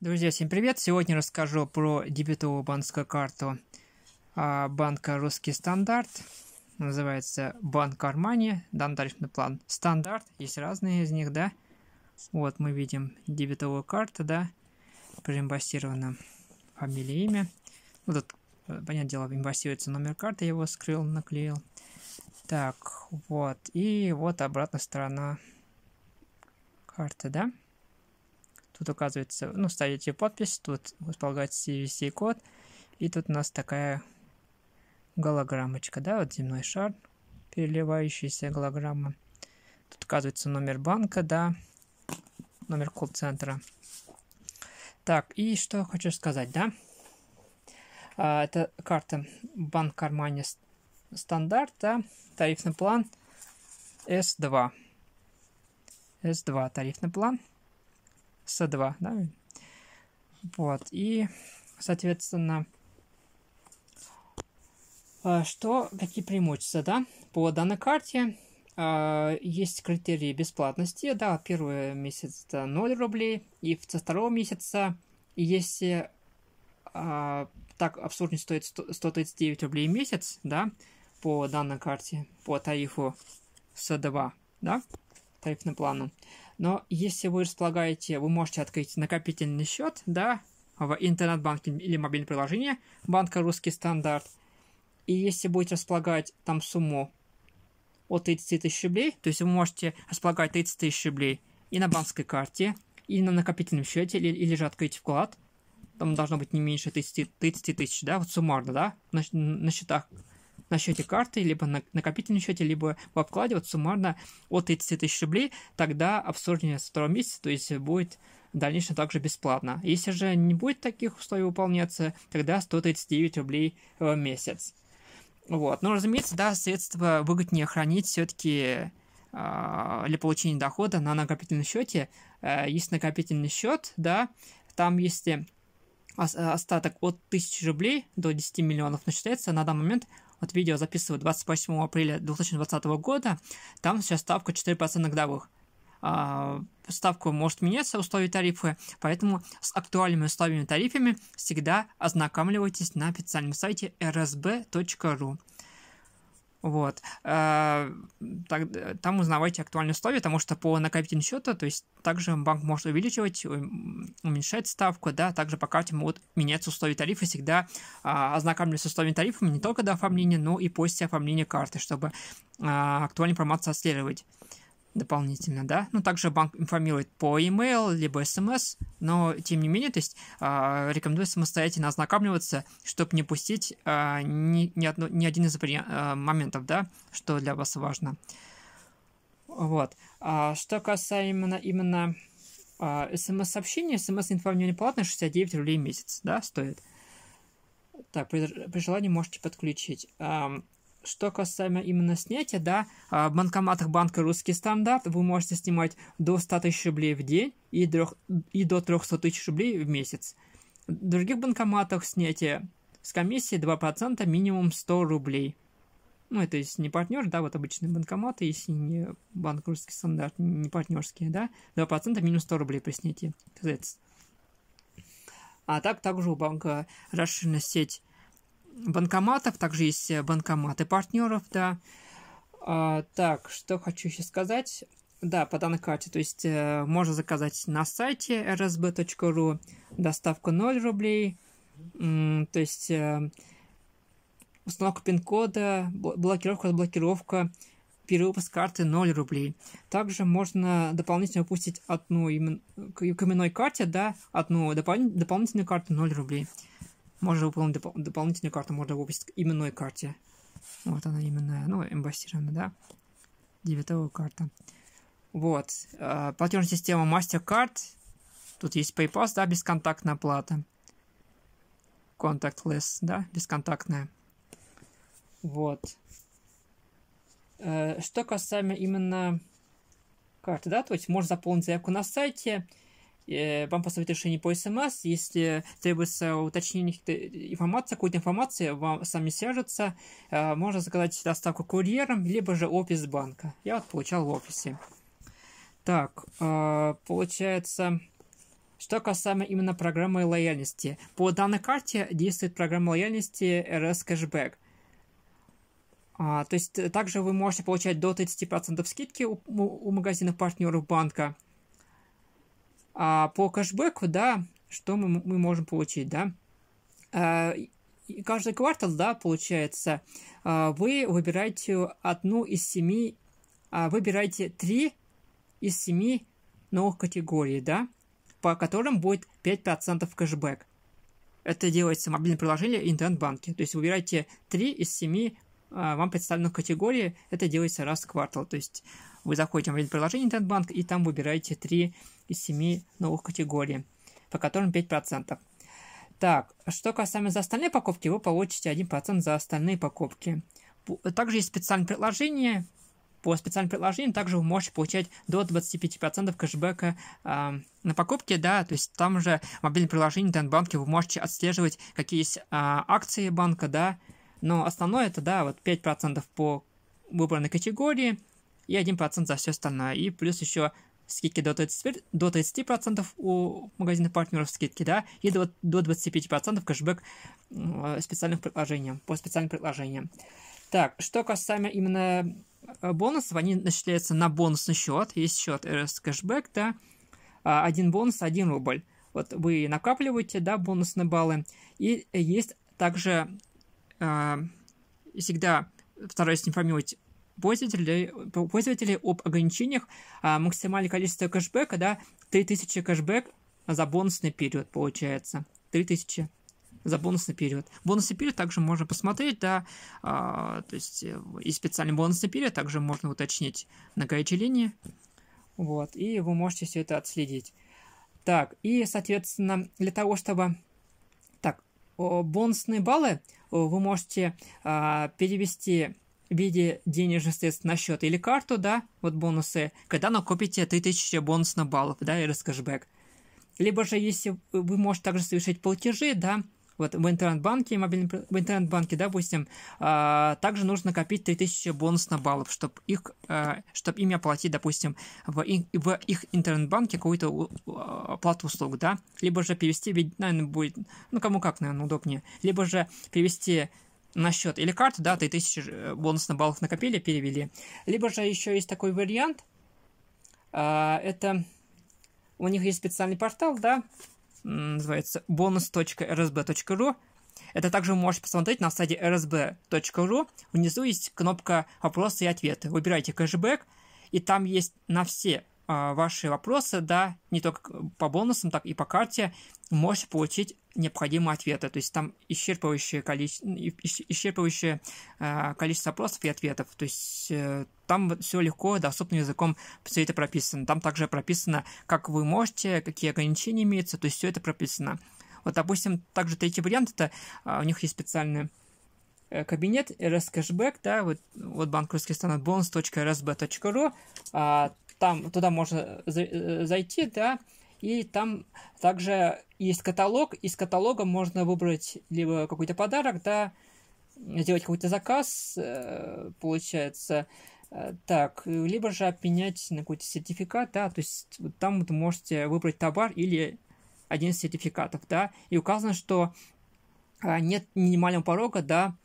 Друзья, всем привет! Сегодня расскажу про дебетовую банковскую карту а, банка «Русский стандарт». Называется «Банк Армани». Дан тарифный план «Стандарт». Есть разные из них, да? Вот мы видим дебетовую карту, да? Проимбастирована фамилия, имя. Ну, тут, э, понятное дело, имбастируется номер карты, я его скрыл, наклеил. Так, вот. И вот обратная сторона карты, да? Тут указывается, ну, ставите подпись, тут располагается CVC-код, и тут у нас такая голограммочка, да, вот земной шар, переливающаяся голограмма. Тут указывается номер банка, да, номер колл-центра. Так, и что хочу сказать, да? А, это карта банк кармане стандарт, да, тарифный план S2. S2 тарифный план. С 2 да? Вот, и, соответственно, а, что, какие преимущества, да? По данной карте а, есть критерии бесплатности, да, первый месяц это 0 рублей, и со второго месяца, если а, так абсурдно стоит 139 рублей в месяц, да, по данной карте, по тарифу С2, да, тарифным плану, но если вы располагаете, вы можете открыть накопительный счет, да, в интернет-банке или мобильное приложение банка «Русский стандарт». И если будете располагать там сумму от 30 тысяч рублей, то есть вы можете располагать 30 тысяч рублей и на банковской карте, и на накопительном счете, или, или же открыть вклад, там должно быть не меньше 30, 30 тысяч, да, вот суммарно, да, на, на счетах на счете карты, либо на накопительном счете, либо во вкладе, вот суммарно от 30 тысяч рублей, тогда обслуживание с второго месяца, то есть будет в дальнейшем также бесплатно. Если же не будет таких условий выполняться, тогда 139 рублей в месяц. Вот. Но, разумеется, да, средства выгоднее хранить все-таки э, а, для получения дохода на накопительном счете. Э, есть накопительный счет, да, там если Э, остаток от 1000 рублей до 10 миллионов начисляется на данный момент. Вот видео записываю 28 апреля 2020 года. Там сейчас ставка 4% годовых. А, ставку может меняться условия тарифы, поэтому с актуальными условиями тарифами всегда ознакомливайтесь на официальном сайте rsb.ru. Вот. Э, э, там узнавайте актуальные условия, потому что по накопительному счету, то есть также банк может увеличивать, уменьшать ставку, да, также по карте могут меняться условия тарифа, всегда а, ознакомлюсь с условиями тарифа не только до оформления, но и после оформления карты, чтобы а, актуальную информацию отслеживать дополнительно, да. Ну, также банк информирует по e-mail, либо смс, но, тем не менее, то есть э, рекомендую самостоятельно ознакомливаться, чтобы не пустить э, ни, ни, одно, ни один из э, моментов, да, что для вас важно. Вот. А, что касается именно, именно смс-сообщения, смс-информирование платное 69 рублей в месяц, да, стоит. Так, при, при желании можете подключить что касаемо именно снятия, да, а, в банкоматах банка «Русский стандарт» вы можете снимать до 100 тысяч рублей в день и, 3, и до 300 тысяч рублей в месяц. В других банкоматах снятие с комиссии 2% минимум 100 рублей. Ну, это если не партнер, да, вот обычные банкоматы, если не банк Русский стандарт, не партнерские, да, 2% минус 100 рублей при снятии. А так, также у банка расширена сеть банкоматов, также есть э, банкоматы партнеров, да. А, так, что хочу еще сказать. Да, по данной карте, то есть э, можно заказать на сайте rsb.ru доставка 0 рублей, м, то есть э, установка пин-кода, блокировка, разблокировка, перевыпуск карты 0 рублей. Также можно дополнительно выпустить одну имен... к именной карте, да, одну допол... дополнительную карту 0 рублей. Можно выполнить доп- дополнительную карту, можно выпустить к именной карте. Вот она именная, ну, эмбассирована, да? Девятого карта. Вот. Э, платежная система MasterCard. Тут есть PayPal, да, бесконтактная плата. Contactless, да, бесконтактная. Вот. Э, что касаемо именно карты, да, то есть можно заполнить заявку на сайте, Э, вам поставят решение по смс, если требуется уточнение э, информации, какой-то информации, вам сами свяжутся, э, можно заказать доставку курьером, либо же офис банка. Я вот получал в офисе. Так, получается, что касаемо именно программы лояльности. По данной карте действует программа лояльности RS Cashback. А, то есть также вы можете получать до 30% скидки у, у магазинов партнеров банка – а по кэшбэку, да, что мы, мы можем получить, да? А, и каждый квартал, да, получается, а, вы выбираете одну из семи, а, выбираете три из семи новых категорий, да, по которым будет 5% кэшбэк. Это делается мобильное приложение интернет-банки. То есть выбираете три из 7 вам представленных категорий. Это делается раз в квартал. То есть вы заходите в приложение Интернет-банк и там выбираете 3 из 7 новых категорий, по которым 5%. Так, что касается за остальные покупки, вы получите 1% за остальные покупки. Также есть специальное приложение. По специальным приложениям также вы можете получать до 25% кэшбэка э, на покупке, да, то есть там же в мобильном приложении Тенбанки вы можете отслеживать, какие есть э, акции банка, да, но основное это, да, вот 5% по выбранной категории, и 1% за все остальное. И плюс еще скидки до 30%, до 30% у магазина партнеров скидки, да, и до, до 25% кэшбэк э, специальных предложений, по специальным предложениям. Так, что касаемо именно э, бонусов, они начисляются на бонусный счет, есть счет RS кэшбэк, да, а, один бонус, один рубль. Вот вы накапливаете, да, бонусные баллы, и есть также э, всегда стараюсь информировать пользователей, э, пользователей об ограничениях а, максимальное количество кэшбэка, да, 3000 кэшбэк за бонусный период получается. 3000 за бонусный период. Бонусный период также можно посмотреть, да, а, то есть э, и специальный бонусный период также можно уточнить на горячей линии, вот, и вы можете все это отследить. Так, и, соответственно, для того, чтобы... Так, бонусные баллы вы можете а, перевести в виде денежных средств на счет или карту, да, вот бонусы, когда накопите 3000 бонусно баллов, да, или с кэшбэк. Либо же, если вы можете также совершить платежи, да, вот в интернет-банке, в интернет-банке, допустим, а, также нужно копить 3000 бонусно баллов, чтобы их, а, чтобы ими оплатить, допустим, в, их, в их интернет-банке какую-то оплату услуг, да, либо же перевести, ведь, наверное, будет, ну, кому как, наверное, удобнее, либо же перевести на счет или карты, да, ты тысячи э, бонусных баллов накопили, перевели. Либо же еще есть такой вариант, а, это у них есть специальный портал, да, называется bonus.rsb.ru. Это также вы можете посмотреть на сайте rsb.ru. Внизу есть кнопка «Вопросы и ответы». Выбирайте кэшбэк, и там есть на все а, ваши вопросы, да, не только по бонусам, так и по карте, можете получить необходимые ответы. То есть там исчерпывающее количество, исчерпывающее а, количество вопросов и ответов. То есть э, там все легко, доступным языком все это прописано. Там также прописано, как вы можете, какие ограничения имеются, то есть все это прописано. Вот, допустим, также третий вариант, это а, у них есть специальный э, кабинет rs кэшбэк, да, вот, вот банк Русский стандарт бонус.rsb.ру, а, там туда можно э, э, зайти, да, и там также есть каталог, из каталога можно выбрать либо какой-то подарок, да, сделать какой-то заказ, э, получается, так, либо же обменять на какой-то сертификат, да, то есть там вы можете выбрать товар или один из сертификатов, да, и указано, что нет минимального порога, да,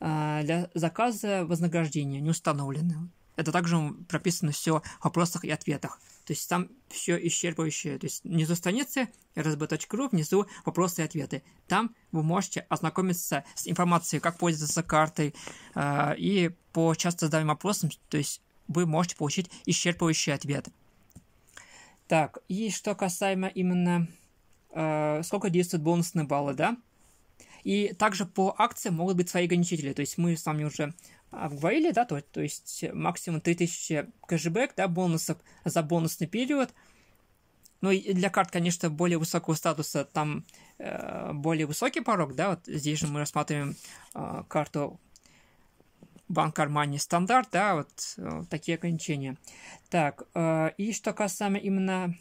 для заказа вознаграждения не установлено. Это также прописано все в вопросах и ответах. То есть там все исчерпывающее. То есть внизу страницы rsb.ru, внизу вопросы и ответы. Там вы можете ознакомиться с информацией, как пользоваться картой а, и по часто задаваемым вопросам. То есть вы можете получить исчерпывающий ответ. Так, и что касаемо именно а, сколько действуют бонусные баллы, да? И также по акциям могут быть свои ограничители. То есть мы с вами уже обговорили, а, да, то, то есть максимум 3000 кэшбэк, да, бонусов за бонусный период. Ну, и для карт, конечно, более высокого статуса там э, более высокий порог, да, вот здесь же мы рассматриваем э, карту банк Армани стандарт, да, вот, вот э, такие ограничения. Так, э, и что касается именно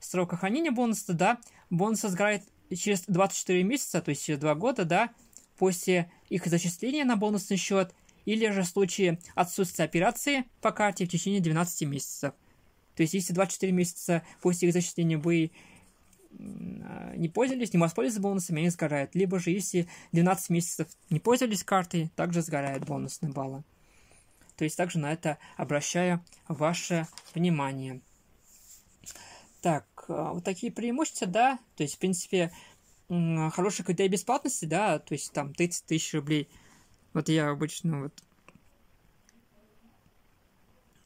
срока хранения бонуса, да, бонус сгорает через 24 месяца, то есть через 2 года, да, после их зачисления на бонусный счет – или же в случае отсутствия операции по карте в течение 12 месяцев. То есть, если 24 месяца после их зачисления вы а, не пользовались, не воспользовались бонусами, они сгорают. Либо же, если 12 месяцев не пользовались картой, также сгорают бонусные баллы. То есть, также на это обращаю ваше внимание. Так, а, вот такие преимущества, да, то есть, в принципе, хороший критерий бесплатности, да, то есть, там, 30 тысяч рублей – вот я обычно вот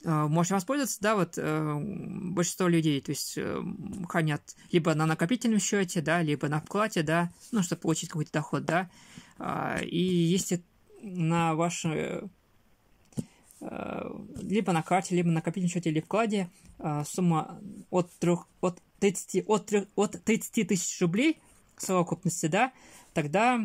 э, можно воспользоваться, да, вот э, большинство людей, то есть э, хранят либо на накопительном счете, да, либо на вкладе, да, ну, чтобы получить какой-то доход, да. А, и если на ваши э, либо на карте, либо на накопительном счете или вкладе сумма от, 3, от, 30, от, 3, от 30 тысяч рублей совокупности, да, тогда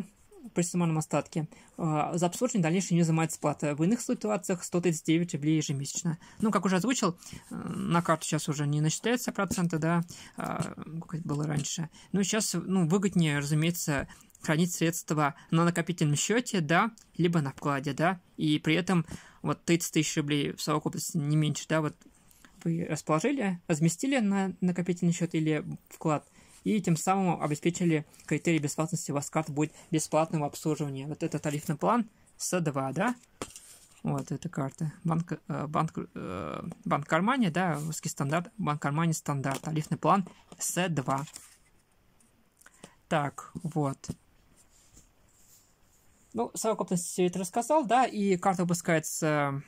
при суммарном остатке э, за обслуживание дальнейшее не взимается плата. В иных ситуациях 139 рублей ежемесячно. Ну, как уже озвучил, э, на карту сейчас уже не начисляются проценты, да, а, как было раньше. Но ну, сейчас, ну, выгоднее, разумеется, хранить средства на накопительном счете, да, либо на вкладе, да, и при этом вот 30 тысяч рублей в совокупности не меньше, да, вот вы расположили, разместили на накопительный счет или вклад – и тем самым обеспечили критерий безопасности. У вас карта будет бесплатного обслуживания. Вот это тарифный план С2, да? Вот эта карта. Банк, э, банк, э, банк Армания, да, русский стандарт. Банк Кармания стандарт. Тарифный план С2. Так, вот. Ну, совокупность все это рассказал, да, и карта выпускается,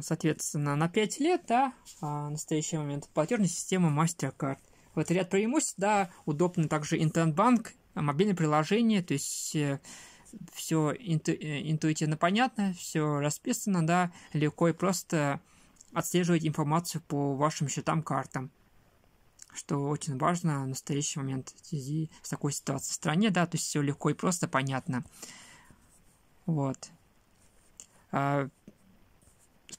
соответственно, на 5 лет, да, а в настоящий момент платежная система MasterCard. Вот ряд преимуществ, да, удобно также интернет-банк, мобильное приложение, то есть э, все инту, э, интуитивно понятно, все расписано, да, легко и просто отслеживать информацию по вашим счетам, картам, что очень важно в настоящий момент в связи с такой ситуацией в стране, да, то есть все легко и просто понятно. Вот. А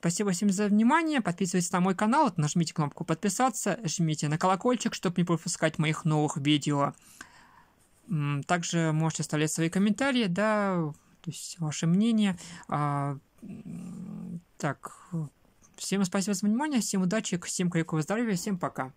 Спасибо всем за внимание. Подписывайтесь на мой канал, нажмите кнопку подписаться, жмите на колокольчик, чтобы не пропускать моих новых видео. Также можете оставлять свои комментарии, да, то есть ваше мнение. А, так, всем спасибо за внимание, всем удачи, всем крепкого здоровья, всем пока.